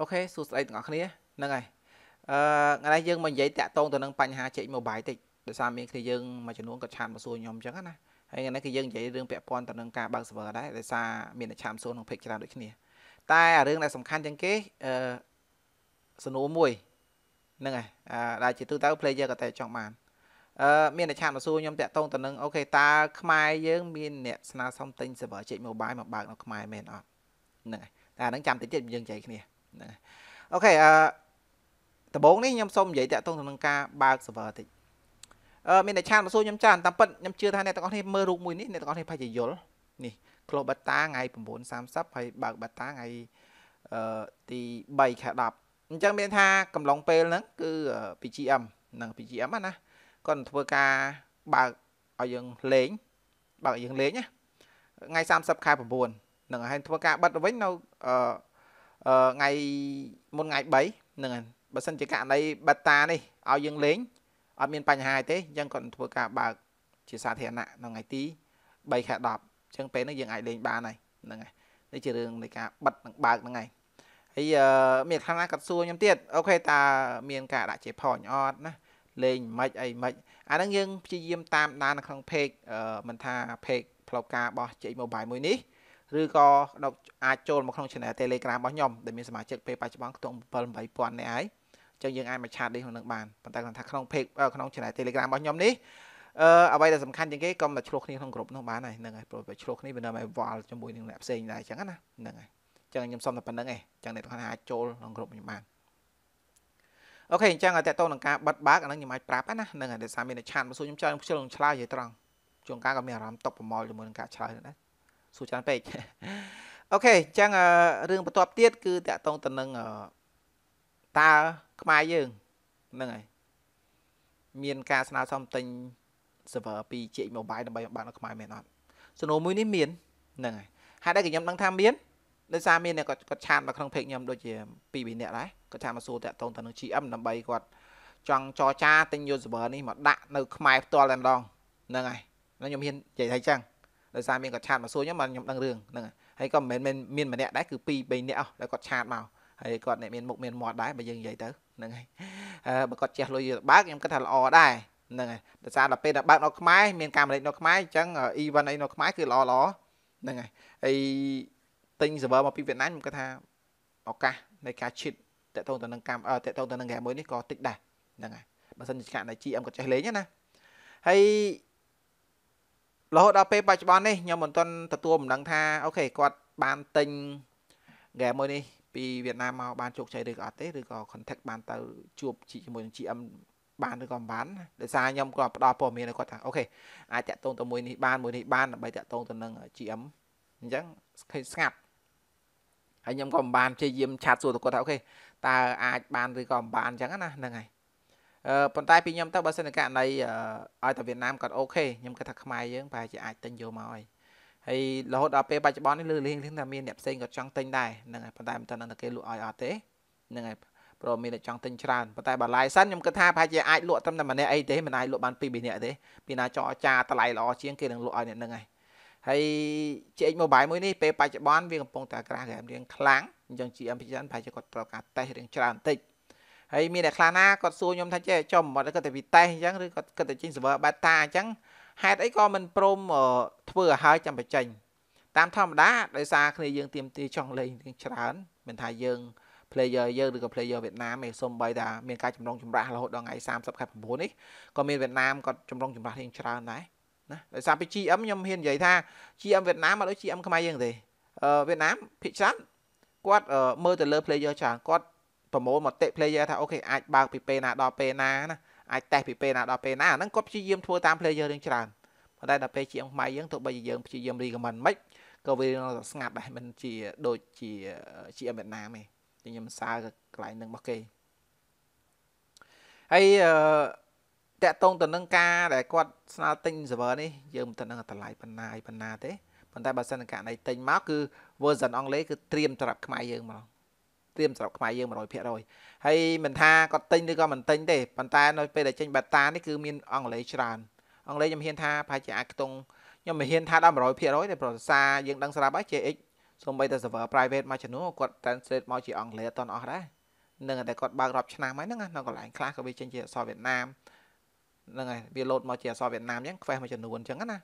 អូខេសួស្តីទាំងអស់គ្នាហ្នឹងហើយអឺថ្ងៃនេះយើងមកនិយាយតាក់ទងទៅនឹងបញ្ហាចេក mobile តិចដោយសារមានគ្នាយើងមួយចំនួនក៏ឆាតមកសួរខ្ញុំអញ្ចឹងណាហើយថ្ងៃនេះគឺយើងនិយាយរឿងពាក់ព័ន្ធទៅនឹងការបើក server ដែរដោយសារមានអ្នកឆាតសួរក្នុង page ច្រើនដូចគ្នា តែអារឿងដែលសំខាន់ជាងគេអឺសំណួរមួយហ្នឹងហើយអឺដែលជាទូទៅ player ក៏តែចង់បានអឺមានអ្នកឆាតមកសួរខ្ញុំតាក់ទងទៅនឹងអូខេតើខ្មែរយើងមានអ្នកស្នើសុំទិញ server ចេក mobile មកបើកនៅខ្មែរមែនអត់ហ្នឹងហើយតែអានឹងចាំតិចទៀតយើងនិយាយគ្នាហ្នឹងអូខេអឺដំបូងនេះខ្ញុំសូមនិយាយតាក់ទងទៅនឹងការបើក server តិចអឺមានអ្នកឆាតមកសួរខ្ញុំច្រើនតាមពិតខ្ញុំជឿថាអ្នកទាំងអស់គ្នាមើលរូបមួយនេះអ្នកទាំងអស់គ្នាប្រហែលជាយល់នេះ close beta ថ្ងៃ9:30ហើយបើក beta ថ្ងៃអឺទី3ខែ10អញ្ចឹងមានថាកំឡុងពេលហ្នឹង គឺ PGM និង PGM ណាគាត់នឹងធ្វើការបើកឲ្យយើងលេងបើកយើងលេងណាថ្ងៃ30ខែ9នឹងហើយធ្វើការបិទវិញនៅអឺថ្ងៃមុនថ្ងៃ3ហ្នឹងហើយបើសិនជាករណី beta នេះឲ្យយើងលេងអត់មាន បញ្ហាទេអញ្ចឹងគាត់នឹងធ្វើការបើកជាសាធារណៈនៅថ្ងៃទី3ខែ10អញ្ចឹងពេលហ្នឹងយើងអាចលេងបានហើយហ្នឹងហើយនេះជារឿងនៃការបិទនិងបើកហ្នឹងហើយហើយមានខាងណាគាត់សួរខ្ញុំទៀតអូខេតើមានការដាក់ជា point អត់ណាលេងមិនអីមិនអាហ្នឹងយើងព្យាយាមតាមដាននៅក្នុង page មិនថា page ផ្លូវការរបស់ JX Mobile មួយនេះឬក៏អាចចូលមកក្នុង channel Telegram របស់ខ្ញុំដែលមានសមាជិកពេលបច្ចុប្បន្នខ្ទង់7-8000នាក់ហើយចឹងយើងអាចមកឆាតលេងក្នុងនឹងបានប៉ុន្តែគាត់ថាក្នុង page ក្នុង channel Telegram របស់ខ្ញុំនេះអឺអ្វីដែលសំខាន់ជាងគេកុំតែឆ្លោះគ្នាក្នុងក្រុមនោះបានហើយហ្នឹងហើយព្រោះបើឆ្លោះគ្នាវានៅតែវល់ជាមួយនឹងអ្នកផ្សេងដែរចឹងណាហ្នឹងហើយចឹងខ្ញុំសុំតែប៉ុណ្្នឹងឯងចឹងអ្នកគាត់ថាអាចចូលក្នុងក្រុមខ្ញុំបានអូខេអញ្ចឹងតើតោងនឹងការបិទបាក់អាហ្នឹងខ្ញុំអាចប្រាប់ណាហ្នឹងហើយដោយសារមានឆាតមកសួរខ្ញុំច្រើនខ្ជិលនឹងឆ្លើយនិយាយត្រង់ជួនកាលក៏មានអារម្មណ៍ຕົកប្រមល់ជាមួយនឹងការឆ្លើយដែរសួរច្រើនពេកអូខេអញ្ចឹងរឿងបន្ទាប់ទៀតគឺតាក់ទងទៅនឹងតើខ្មែរយើងហ្នឹងហើយមានការស្នើសុំទិញ server ពី GX Mobile ដើម្បីបាននៅខ្មែរមែនអត់សំណួរមួយនេះមានហ្នឹងហើយហេតុអីក៏ខ្ញុំដឹង ថាមានដោយសារមានអ្នកគាត់គាត់ឆានមកក្នុង page ខ្ញុំដូចជា2 3នាក់ដែរគាត់ឆានមកសួរតាក់ទងទៅនឹង GM ដើម្បីគាត់ចង់ចរចាទិញយក server នេះមកដាក់នៅខ្មែរផ្ទាល់តែម្ដងហ្នឹងហើយខ្ញុំហ៊ាននិយាយថាអញ្ចឹងដោយសារមានគាត់ឆាតមកសួរខ្ញុំបានខ្ញុំដឹងរឿងហ្នឹងហើយក៏មិនមែនមានម្នាក់ដែរគឺ2 3នាក់អស់ដែលគាត់ឆាតមកហើយគាត់អ្នកមានមុខមានមាត់ដែរបើយើងនិយាយទៅហ្នឹងហើយបើគាត់ចេះលុយបើកខ្ញុំគិតថាល្អដែរហ្នឹងហើយដោយសារដល់ពេលដែលបើកនៅខ្មែរមានកាមេរ៉ានៅខ្មែរអញ្ចឹង event អីនៅខ្មែរគឺល្អល្អហ្នឹងហើយហើយទិញ server មកពីវៀតណាមខ្ញុំគិតថាឱកាសនៃការ cheat តកតងទៅនឹងកម្មតកតងទៅនឹង game មួយនេះក៏តិចដែរហ្នឹងហើយបើសិនជាឆ្កាក់នៃ GM គាត់ចេះលេងណាហើយរហូតដល់ពេលបច្ចុប្បន្ននេះខ្ញុំមិនទាន់ទទួលមិនដឹងថាអូខេគាត់បានទិញហ្គេមមួយនេះពីវៀតណាមមកបានជោគជ័យឬក៏អត់ទេឬក៏ contact បានទៅជួបជាមួយនឹង GM បានឬក៏មិនបានដោយសារខ្ញុំក៏ផ្ដល់ព័ត៌មានឲ្យគាត់ថាអូខេអាចតាក់ទងទៅមួយនេះបានមួយនេះបានដើម្បីតាក់ទងទៅនឹង GM អញ្ចឹងឃើញស្ងាត់ហើយខ្ញុំក៏មិនបានព្យាយាមឆាតសួរទៅគាត់ថាអូខេតើអាចបានឬក៏មិនបានអញ្ចឹងណាហ្នឹងហើយប៉ុន្តែពីខ្ញុំទៅបើសិនជាករណីឲ្យតែវៀតណាមគាត់អូខេខ្ញុំគិតថាខ្មែរយើងប្រហែលជាអាចទិញយកមកហើយហើយរហូតដល់ពេលបច្ចុប្បន្ននេះលឺលេងលេងថាមានអ្នកផ្សេងគាត់ចង់ទិញដែរហ្នឹងហើយប៉ុន្តែមិនទាន់ដល់គេលក់ឲ្យអត់ទេហ្នឹងហើយព្រោះមានអ្នកចង់ទិញច្រើនប៉ុន្តែបើ license ខ្ញុំគិតថាប្រហែលជាអាចលក់ត្រឹមតែម្នាក់អីទេមិនអាចលក់បានពីរបីនាក់ទេពីណាចោចាតម្លៃល្អជាងគេនឹងលក់ឲ្យអ្នកហ្នឹងហើយហើយ GX Mobile មួយនេះពេលបច្ចុប្បន្នវាកំពុងតែក្រាស់ហ្គេមរៀងខ្លាំងអញ្ចឹង GM ភាគច្រើនប្រហែលជាគាត់ត្រូវការតេស្តរៀងច្រើនបន្តិចហើយមានអ្នកខ្លះណាគាត់សួរខ្ញុំថាចេះចំបាត់គាត់តែវិតេសអញ្ចឹងឬគាត់គាត់តែចេញ server beta អញ្ចឹងហេតុអីក៏មិនព្រមធ្វើឲ្យហើយចាំបញ្ចេញតាមធម្មតាដោយសារគ្នាយើងទៀមទាចង់លេងច្រើនមិនថាយើង player យើងឬក៏ player វៀតណាមឯសូម្បីតាមានការចម្រងចម្រាស់រហូតដល់ថ្ងៃ30ខែ9នេះក៏មានវៀតណាមគាត់ចម្រងចម្រាស់រៀងច្រើនដែរណាដោយសារពី GM ខ្ញុំហ៊ាននិយាយថា GM វៀតណាមមកដូច GM ខ្មែរយើងទេវៀតណាមភាគច្រើនគាត់មើលទៅលើ player ច្រើនគាត់ប្រមូលមតិ player ថាអូខេអាចបើកពីពេលណាដល់ពេលណាណាអាចតេស្តពីពេលណាដល់ពេលណាអាហ្នឹងគាត់ព្យាយាមធ្វើតាម player យើងច្រើនប៉ុន្តែដល់ពេលជាងម៉ៃយើងទោះបីជាយើងព្យាយាម recommend មិនក៏វាស្ងាត់ដែរមិនជាដូចជា GM វៀតណាមទេខ្ញុំសើកន្លែងហ្នឹងរបស់គេហើយអឺតកតងទៅនឹងការដែលគាត់ស្នើទិញ server នេះយើងមិនទៅនឹងតម្លៃបណ្ណាយបណ្ណាទេប៉ុន្តែបើសិនករណីទិញមកគឺ version អង់គ្លេសគឺត្រៀមសម្រាប់ខ្មែរយើងមកត្រៀមស្រុកខ្មែរយើង100%ហើយមិនថាគាត់ទិញឬក៏មិនទិញទេប៉ុន្តែនៅពេលដែលចេញបាតានេះគឺមានអង់គ្លេសច្រើនអង់គ្លេសខ្ញុំហ៊ានថាប្រហែលជាអាចខ្ទង់ខ្ញុំមិនហ៊ានថាដល់100%ទេប្រសាយើងដឹងស្រាប់ហើយ JX សូម្បីតែ server private មួយចំនួនគាត់ translate មកជាអង់គ្លេសអត់តន់អស់ដែរនឹងតែគាត់បើករាប់ឆ្នាំហើយហ្នឹងនៅកន្លែងខ្លះក៏វាចេញជាអក្សរវៀតណាមហ្នឹងហើយវាលោតមកជាអក្សរវៀតណាមអញ្ចឹងខ្វេះមួយចំនួនអញ្ចឹងណា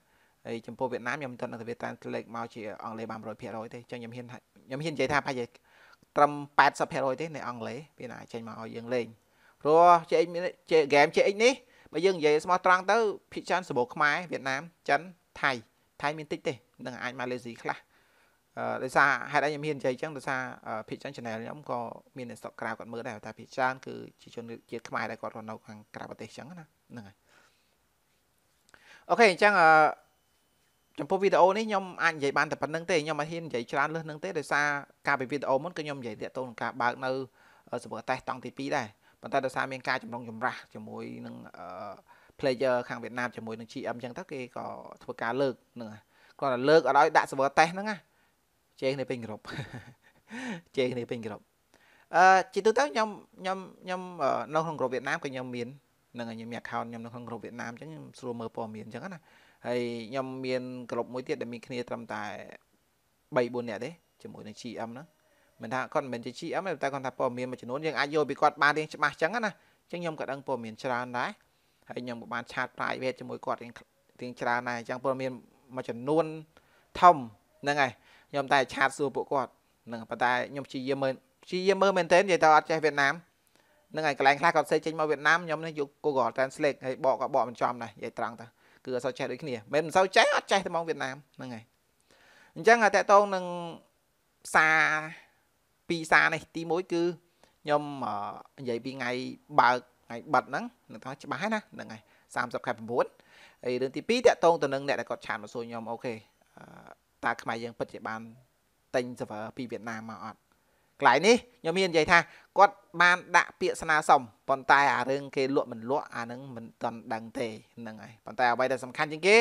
ហើយចំពោះវៀតណាមខ្ញុំមិនទាន់នៅវា translate មកជាអង់គ្លេសបាន100%ទេអញ្ចឹងខ្ញុំហ៊ានខ្ញុំហ៊ាននិយាយថាប្រហែលជាត្រឹម80%ទេនៃអង់គ្លេសវាណាចេញមកឲ្យយើងលេងព្រោះ CX មាន game CX នេះបើយើងនិយាយស្មោះត្រង់ទៅភាគច្រើនសម្បូរខ្មែរវៀតណាមចិនថៃថៃមានតិចទេនឹងអាចម៉ាឡេស៊ីខ្លះដោយសារហេតុអីខ្ញុំហ៊ាននិយាយអញ្ចឹងដោយសារភាគច្រើន channel ខ្ញុំក៏មានអ្នកស្រុកក្រៅគាត់មើលដែរតែភាគច្រើនគឺជាជនជាតិខ្មែរដែលគាត់រស់នៅខាងក្រៅប្រទេសអញ្ចឹងណាហ្នឹងហើយអូខេអញ្ចឹងអឺចំពោះវីដេអូនេះខ្ញុំអាចនិយាយបានតែប៉ុណ្្នឹងទេខ្ញុំអត់ហ៊ាននិយាយច្រើនលើសនឹងទេដោយសារការពីវីដេអូមុនគឺខ្ញុំនិយាយតាក់ទងនឹងការបើកនៅ server test តង់ទី2ដែរប៉ុន្តែដោយសារមានការចម្រុងចម្រាស់ជាមួយនឹង player ខាងវៀតណាមជាមួយនឹង GM អញ្ចឹងទៅគេក៏ធ្វើការលើកហ្នឹងគាត់តែលើកឲ្យដាក់ server test ហ្នឹងណាជេរគ្នាពេញក្រុមជេរគ្នាពេញក្រុមអឺជាទូទៅខ្ញុំខ្ញុំខ្ញុំនៅក្នុងក្រុមវៀតណាមក៏ខ្ញុំមាននឹងខ្ញុំមាន account ខ្ញុំនៅក្នុងក្រុមវៀតណាមអញ្ចឹងខ្ញុំស្រួលមើលព័ត៌មានអញ្ចឹងណាហើយខ្ញុំមានក្រុមមួយទៀតដែលមានគ្នាត្រឹមតែ3 4នាក់ទេជាមួយនឹង GM ហ្នឹងមិនថាគាត់មិនមែនជា GM ទេតែគាត់ថាព័ត៌មានមួយចំនួនយើងអាចយកពីគាត់បានរៀងច្បាស់អញ្ចឹងណាអញ្ចឹងខ្ញុំក៏ដឹងព័ត៌មានច្រើនដែរហើយខ្ញុំក៏បានឆាត private ជាមួយគាត់រៀងរៀងច្រើនដែរអញ្ចឹងព័ត៌មានមួយចំនួនធំហ្នឹងហើយខ្ញុំតែឆាតសួរពួកគាត់ហ្នឹងប៉ុន្តែខ្ញុំព្យាយាមមើលព្យាយាមមើលមែនទែននិយាយទៅអត់ចេះវៀតណាមនឹងហើយកន្លែងខ្លះក៏ផ្សេងចេញមកវៀតណាមខ្ញុំនេះយក Google Translate ហើយបកក៏បកមិនចំដែរនិយាយត្រង់ទៅគឺអត់សូវចេះដូចគ្នាមិនមិនសូវចេះអត់ចេះតែមកវៀតណាមហ្នឹងហើយអញ្ចឹងតកតងនឹងផ្សារពីរផ្សារនេះទី1គឺខ្ញុំនិយាយពីថ្ងៃបើកថ្ងៃបិទហ្នឹងនឹងថាច្បាស់ហើយណាហ្នឹងហើយ30ខែ9ហើយរឿងទី2តកតងទៅនឹងអ្នកដែលគាត់ឆានមកសួរខ្ញុំអូខេតើខ្មែរយើងពិតជាបានទិញ server ពីវៀតណាមមកអត់កន្លែងនេះខ្ញុំមាននិយាយថាគាត់បានដាក់ពាក្យស្នើសុំប៉ុន្តែអារឿងគេលក់មិនលក់អានឹងមិនទាន់ដឹងទេហ្នឹងហើយប៉ុន្តែអ្វីដែលសំខាន់ជាងគេ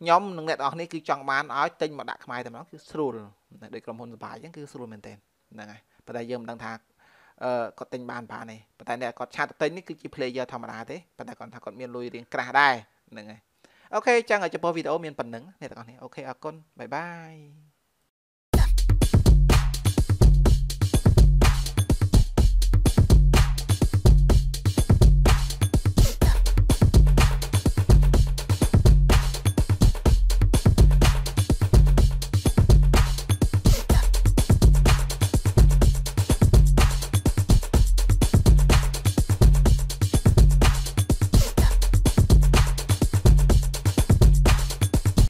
ខ្ញុំនិងអ្នកនរនេះគឺចង់បានឲ្យទិញមកដាក់ខ្មែរតែម្ដងគឺស្រួលដោយក្រុមហ៊ុនសបាយអញ្ចឹងគឺស្រួលមែនទែនហ្នឹងហើយប៉ុន្តែយើងមិនដឹងថាអឺគាត់ទិញបានបានទេប៉ុន្តែអ្នកគាត់ឆាតទិញនេះគឺជា player ធម្មតាទេប៉ុន្តែគាត់ថាគាត់មានលុយរៀងក្រាស់ដែរហ្នឹងហើយអូខេចឹងចំពោះវីដេអូមានប៉ុណ្្នឹងអ្នកទាំងអស់គ្នាអូខេអរគុណបាយបាយ